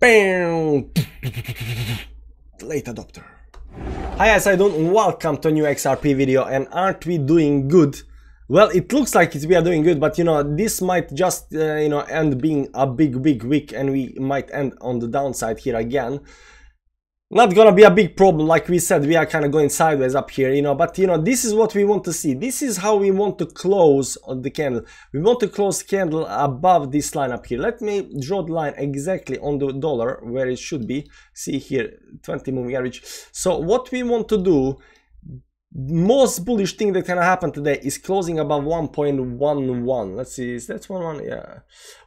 Bam! Late adopter. Hi don't welcome to a new XRP video and aren't we doing good? Well, it looks like we are doing good, but you know, this might just, uh, you know, end being a big, big week and we might end on the downside here again not gonna be a big problem like we said we are kind of going sideways up here you know but you know this is what we want to see this is how we want to close the candle we want to close candle above this line up here let me draw the line exactly on the dollar where it should be see here 20 moving average so what we want to do most bullish thing that can happen today is closing above 1.11 let's see is that one one yeah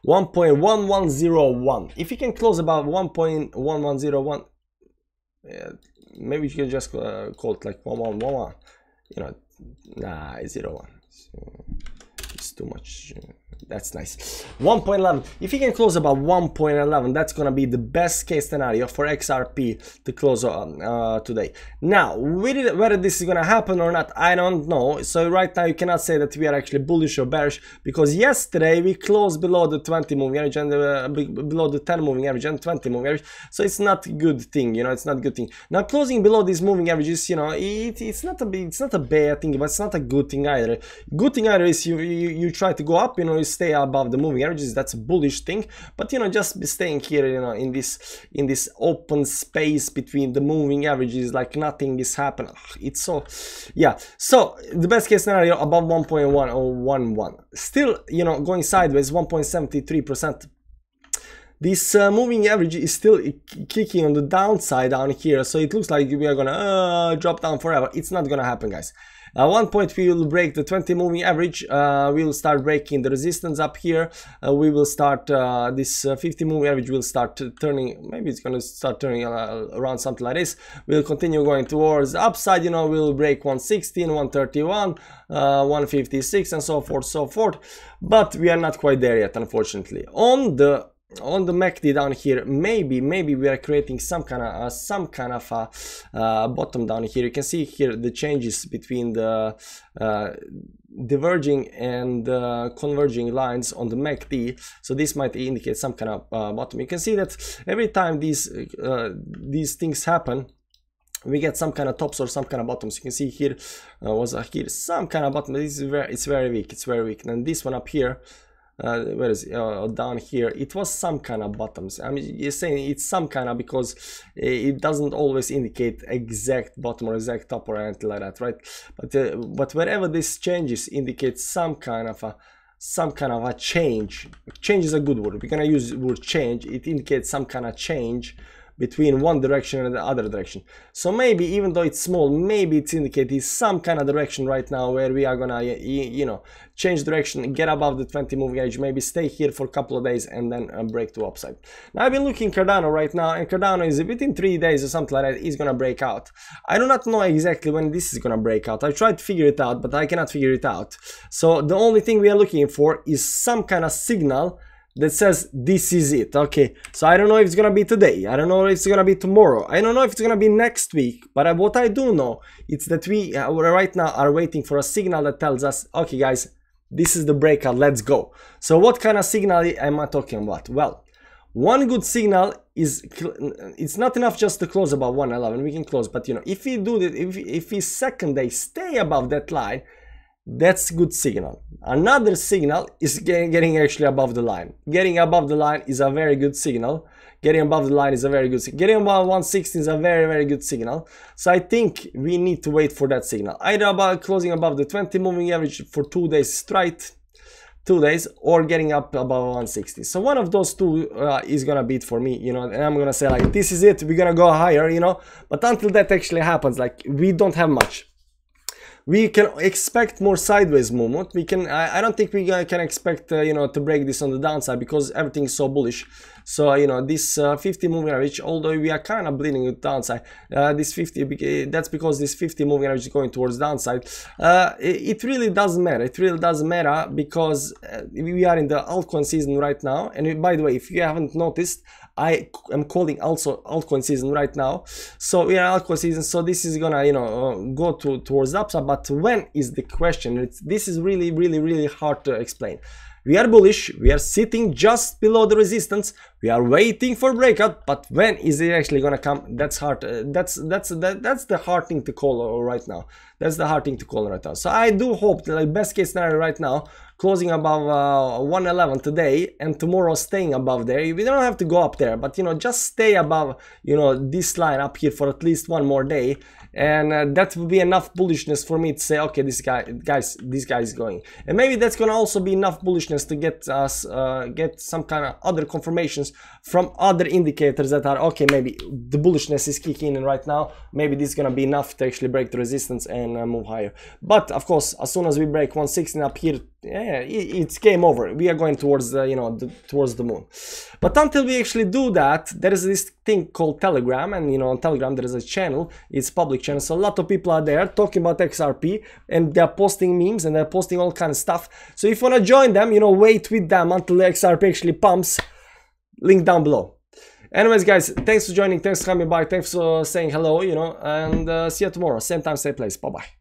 1.1101 if you can close above 1.1101 yeah, maybe you can just uh, call it like one one one one you know nah zero one so it's too much uh, that's nice. 1.11. If you can close about 1.11, that's gonna be the best case scenario for XRP to close on uh, today. Now, whether this is gonna happen or not, I don't know. So right now you cannot say that we are actually bullish or bearish because yesterday we closed below the 20 moving average and uh, below the 10 moving average and 20 moving average. So it's not good thing, you know, it's not good thing. Now closing below these moving averages, you know, it, it's not a it's not a bad thing, but it's not a good thing either. Good thing either is you you, you try to go up, you know, you stay above the moving averages that's a bullish thing but you know just be staying here you know in this in this open space between the moving averages like nothing is happening ah, it's so yeah so the best case scenario above 1.1 or 1.1 still you know going sideways 1.73 percent this uh, moving average is still kicking on the downside down here so it looks like we are gonna uh, drop down forever it's not gonna happen guys at one point we will break the 20 moving average, uh, we will start breaking the resistance up here, uh, we will start, uh, this uh, 50 moving average will start turning, maybe it's gonna start turning uh, around something like this, we'll continue going towards upside, you know, we'll break 116, 131, uh, 156 and so forth, so forth, but we are not quite there yet unfortunately. On the on the MACD down here maybe maybe we are creating some kind of uh, some kind of a uh, bottom down here you can see here the changes between the uh, diverging and uh, converging lines on the MACD so this might indicate some kind of uh, bottom you can see that every time these uh, these things happen we get some kind of tops or some kind of bottoms you can see here was here some kind of bottom this is very it's very weak it's very weak and this one up here uh, where is it? Uh, down here it was some kind of bottoms i mean, you're saying it's some kind of because eh, it doesn't always indicate exact bottom or exact top or anything like that right but uh, but wherever this changes indicates some kind of a some kind of a change change is a good word we're gonna use word change it indicates some kind of change between one direction and the other direction. So maybe even though it's small, maybe it's indicating some kind of direction right now where we are gonna, you know, change direction, get above the 20 moving average, maybe stay here for a couple of days and then uh, break to upside. Now I've been looking Cardano right now and Cardano is within three days or something like that is gonna break out. I do not know exactly when this is gonna break out. I tried to figure it out, but I cannot figure it out. So the only thing we are looking for is some kind of signal that says this is it okay so i don't know if it's gonna be today i don't know if it's gonna be tomorrow i don't know if it's gonna be next week but uh, what i do know it's that we uh, right now are waiting for a signal that tells us okay guys this is the breakout let's go so what kind of signal am i talking about well one good signal is it's not enough just to close above 111 we can close but you know if we do that if, if we second day stay above that line that's good signal. Another signal is getting actually above the line. Getting above the line is a very good signal. Getting above the line is a very good signal. Getting above 160 is a very, very good signal. So I think we need to wait for that signal. Either about closing above the 20 moving average for two days straight, two days, or getting up above 160. So one of those two uh, is gonna beat for me, you know, and I'm gonna say like, this is it, we're gonna go higher, you know, but until that actually happens, like we don't have much we can expect more sideways movement. We can, I, I don't think we uh, can expect, uh, you know, to break this on the downside because everything is so bullish. So, you know, this uh, 50 moving average, although we are kind of bleeding with downside, uh, this 50, that's because this 50 moving average is going towards downside. Uh, it, really doesn't matter. It really doesn't matter because we are in the altcoin season right now. And by the way, if you haven't noticed, I am calling also altcoin season right now. So we are altcoin season. So this is gonna you know uh, go to towards upside. But when is the question? It's, this is really really really hard to explain. We are bullish, we are sitting just below the resistance, we are waiting for breakout, but when is it actually gonna come? That's hard, uh, that's, that's, that, that's the hard thing to call right now. That's the hard thing to call right now. So I do hope that like best case scenario right now, closing above uh, 111 today and tomorrow staying above there we don't have to go up there but you know just stay above you know this line up here for at least one more day and uh, that will be enough bullishness for me to say okay this guy guys this guy is going and maybe that's gonna also be enough bullishness to get us uh, get some kind of other confirmations from other indicators that are okay maybe the bullishness is kicking in right now maybe this is gonna be enough to actually break the resistance and uh, move higher but of course as soon as we break 116 up here yeah, it's game over. We are going towards the, you know, the, towards the moon. But until we actually do that, there is this thing called Telegram, and you know, on Telegram there is a channel. It's public channel, so a lot of people are there talking about XRP, and they're posting memes and they're posting all kind of stuff. So if you wanna join them, you know, wait with them until the XRP actually pumps. Link down below. Anyways, guys, thanks for joining. Thanks for coming by. Thanks for saying hello. You know, and uh, see you tomorrow, same time, same place. Bye bye.